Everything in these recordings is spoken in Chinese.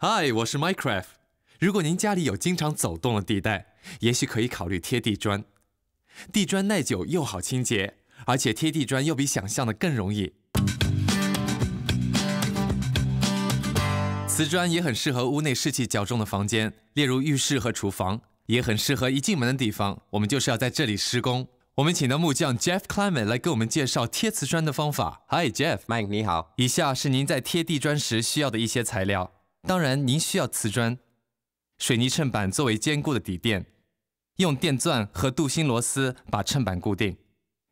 嗨，我是 Minecraft。如果您家里有经常走动的地带，也许可以考虑贴地砖。地砖耐久又好清洁，而且贴地砖又比想象的更容易。瓷砖也很适合屋内湿气较重的房间，例如浴室和厨房，也很适合一进门的地方。我们就是要在这里施工。我们请到木匠 Jeff Clement 来给我们介绍贴瓷砖的方法。嗨，Jeff，Mike 你好。以下是您在贴地砖时需要的一些材料。当然，您需要瓷砖、水泥衬板作为坚固的底垫，用电钻和镀锌螺丝把衬板固定，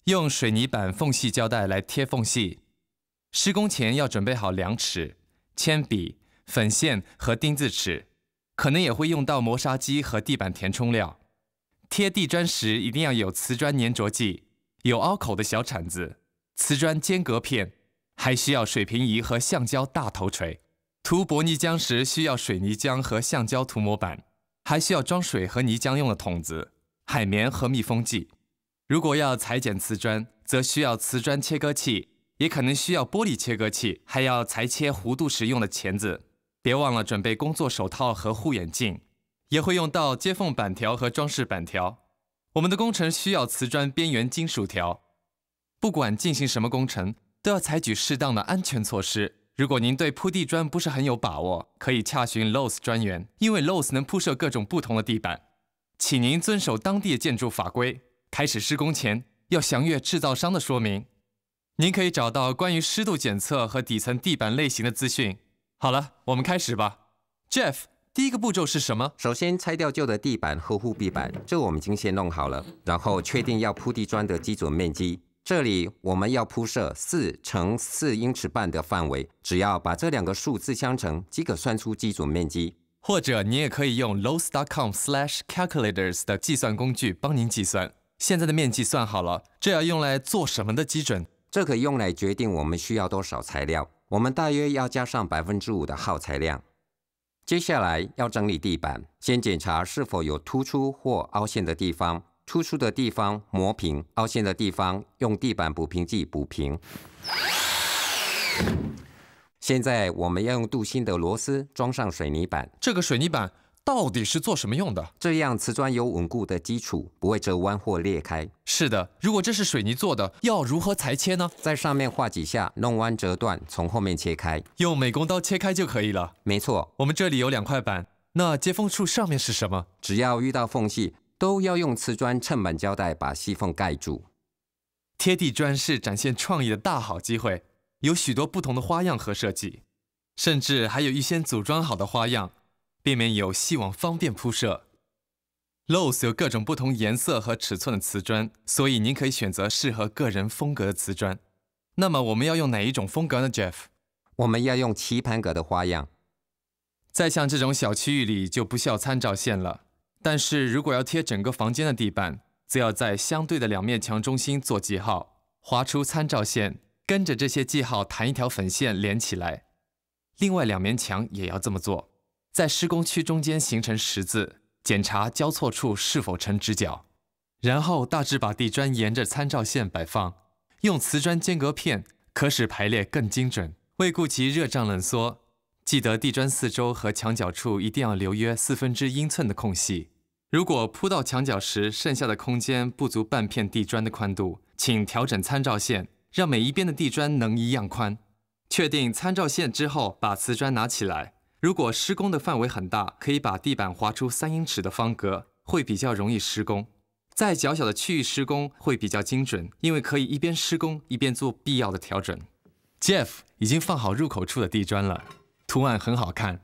用水泥板缝隙胶带来贴缝隙。施工前要准备好量尺、铅笔、粉线和钉子尺，可能也会用到磨砂机和地板填充料。贴地砖时一定要有瓷砖粘着剂、有凹口的小铲子、瓷砖间隔片，还需要水平仪和橡胶大头锤。涂薄泥浆时需要水泥浆和橡胶涂抹板，还需要装水和泥浆用的桶子、海绵和密封剂。如果要裁剪瓷砖，则需要瓷砖切割器，也可能需要玻璃切割器，还要裁切弧度时用的钳子。别忘了准备工作手套和护眼镜，也会用到接缝板条和装饰板条。我们的工程需要瓷砖边缘金属条。不管进行什么工程，都要采取适当的安全措施。如果您对铺地砖不是很有把握，可以洽询 Lowe's 专员，因为 Lowe's 能铺设各种不同的地板。请您遵守当地的建筑法规，开始施工前要详阅制造商的说明。您可以找到关于湿度检测和底层地板类型的资讯。好了，我们开始吧，Jeff。第一个步骤是什么？首先拆掉旧的地板，和护壁板，这我们已经先弄好了。然后确定要铺地砖的基准面积。这里我们要铺设四乘四英尺半的范围，只要把这两个数字相乘，即可算出基准面积。或者你也可以用 lowes. dot com slash calculators 的计算工具帮您计算。现在的面积算好了，这要用来做什么的基准？这可以用来决定我们需要多少材料。我们大约要加上百分之五的耗材量。接下来要整理地板，先检查是否有突出或凹陷的地方。突出的地方磨平，凹陷的地方用地板补平剂补平。现在我们要用镀锌的螺丝装上水泥板。这个水泥板到底是做什么用的？这样瓷砖有稳固的基础，不会折弯或裂开。是的，如果这是水泥做的，要如何裁切呢？在上面画几下，弄弯折断，从后面切开。用美工刀切开就可以了。没错，我们这里有两块板，那接缝处上面是什么？只要遇到缝隙。都要用瓷砖衬板胶带把细缝盖住。贴地砖是展现创意的大好机会，有许多不同的花样和设计，甚至还有一些组装好的花样，避免有细网方便铺设。Lowe 有各种不同颜色和尺寸的瓷砖，所以您可以选择适合个人风格的瓷砖。那么我们要用哪一种风格呢，Jeff？我们要用棋盘格的花样。在像这种小区域里就不需要参照线了。但是如果要贴整个房间的地板，则要在相对的两面墙中心做记号，划出参照线，跟着这些记号弹一条粉线连起来。另外两面墙也要这么做，在施工区中间形成十字，检查交错处是否成直角，然后大致把地砖沿着参照线摆放，用瓷砖间隔片可使排列更精准。为顾及热胀冷缩，记得地砖四周和墙角处一定要留约四分之英寸的空隙。如果铺到墙角时，剩下的空间不足半片地砖的宽度，请调整参照线，让每一边的地砖能一样宽。确定参照线之后，把瓷砖拿起来。如果施工的范围很大，可以把地板划出三英尺的方格，会比较容易施工。在较小的区域施工会比较精准，因为可以一边施工一边做必要的调整。Jeff 已经放好入口处的地砖了，图案很好看。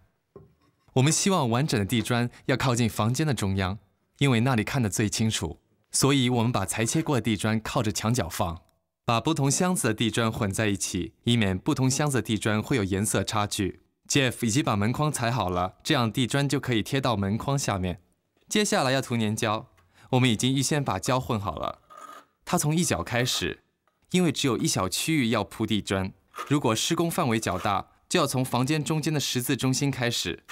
我们希望完整的地砖要靠近房间的中央。因为那里看得最清楚，所以我们把裁切过的地砖靠着墙角放，把不同箱子的地砖混在一起，以免不同箱子的地砖会有颜色差距。Jeff 已经把门框裁好了，这样地砖就可以贴到门框下面。接下来要涂粘胶，我们已经预先把胶混好了。它从一角开始，因为只有一小区域要铺地砖。如果施工范围较大，就要从房间中间的十字中心开始。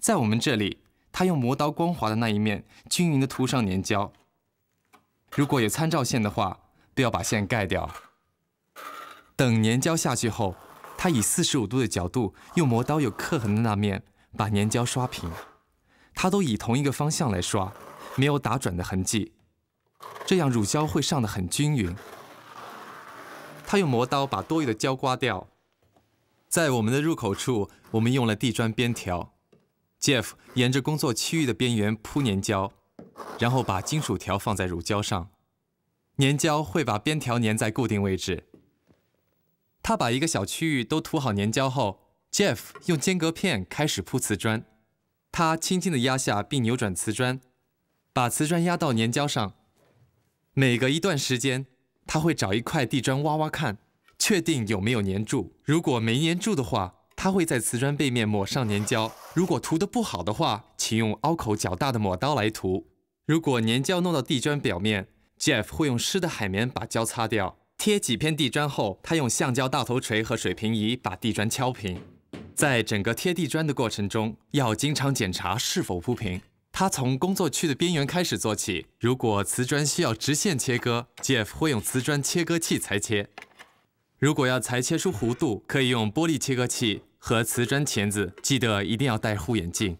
在我们这里。他用磨刀光滑的那一面均匀地涂上粘胶，如果有参照线的话，都要把线盖掉。等粘胶下去后，他以四十五度的角度用磨刀有刻痕的那面把粘胶刷平，他都以同一个方向来刷，没有打转的痕迹，这样乳胶会上得很均匀。他用磨刀把多余的胶刮掉，在我们的入口处，我们用了地砖边条。Jeff 沿着工作区域的边缘铺粘胶，然后把金属条放在乳胶上，粘胶会把边条粘在固定位置。他把一个小区域都涂好粘胶后，Jeff 用间隔片开始铺瓷砖。他轻轻地压下并扭转瓷砖，把瓷砖压到粘胶上。每隔一段时间，他会找一块地砖挖挖看，确定有没有粘住。如果没粘住的话，他会在瓷砖背面抹上粘胶，如果涂得不好的话，请用凹口较大的抹刀来涂。如果粘胶弄到地砖表面，Jeff 会用湿的海绵把胶擦掉。贴几片地砖后，他用橡胶大头锤和水平仪把地砖敲平。在整个贴地砖的过程中，要经常检查是否铺平。他从工作区的边缘开始做起。如果瓷砖需要直线切割，Jeff 会用瓷砖切割器裁切。如果要裁切出弧度，可以用玻璃切割器。和瓷砖钳子，记得一定要戴护眼镜。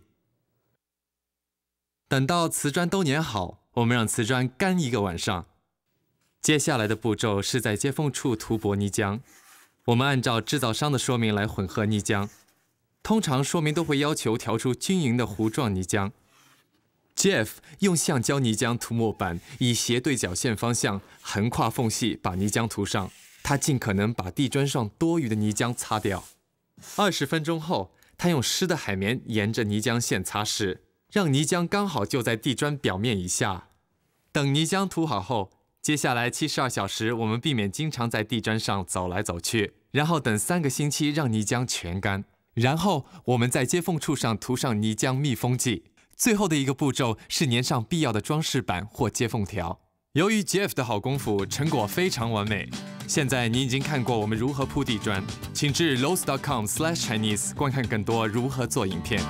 等到瓷砖都粘好，我们让瓷砖干一个晚上。接下来的步骤是在接缝处涂薄泥浆。我们按照制造商的说明来混合泥浆，通常说明都会要求调出均匀的糊状泥浆。Jeff 用橡胶泥浆涂抹板，以斜对角线方向横跨缝隙，把泥浆涂上。他尽可能把地砖上多余的泥浆擦掉。二十分钟后，他用湿的海绵沿着泥浆线擦拭，让泥浆刚好就在地砖表面以下。等泥浆涂好后，接下来七十二小时，我们避免经常在地砖上走来走去，然后等三个星期让泥浆全干。然后我们在接缝处上涂上泥浆密封剂。最后的一个步骤是粘上必要的装饰板或接缝条。由于 Jeff 的好功夫，成果非常完美。现在你已经看过我们如何铺地砖，请至 los.com/chinese 观看更多如何做影片。